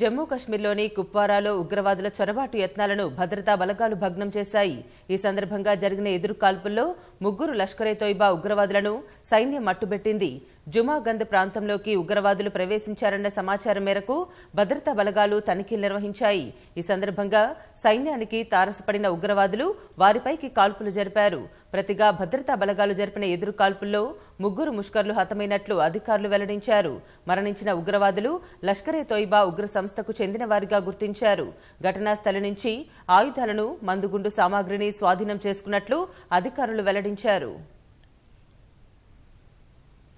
జమ్మూ కశ్మీర్లోని కుప్వారాలో ఉగ్రవాదుల చొరబాటు యత్నాలను భద్రతా బలగాలు భగ్నం చేశాయి ఈ సందర్భంగా జరిగిన ఎదురు కాల్పుల్లో ముగ్గురు లష్కరే తోయిబా ఉగ్రవాదులను సైన్యం మట్టుబెట్టింది జుమాగంద్ ప్రాంతంలోకి ఉగ్రవాదులు ప్రవేశించారన్న సమాచారం మేరకు భద్రతా బలగాలు తనిఖీలు నిర్వహించాయి ఈ సందర్భంగా సైన్యానికి తారసపడిన ఉగ్రవాదులు వారిపైకి కాల్పులు జరిపారు ప్రతిగా భద్రతా బలగాలు జరిపిన ఎదురు కాల్పుల్లో ముగ్గురు ముష్కర్లు హతమైనట్లు అధికారులు వెల్లడించారు మరణించిన ఉగ్రవాదులు లష్కరే తోయిబా ఉగ్ర సంస్థకు చెందిన వారిగా గుర్తించారు ఘటనా స్థలం నుంచి ఆయుధాలను మందుగుండు సామాగ్రిని స్వాధీనం చేసుకున్నట్లు అధికారులు వెల్లడించారు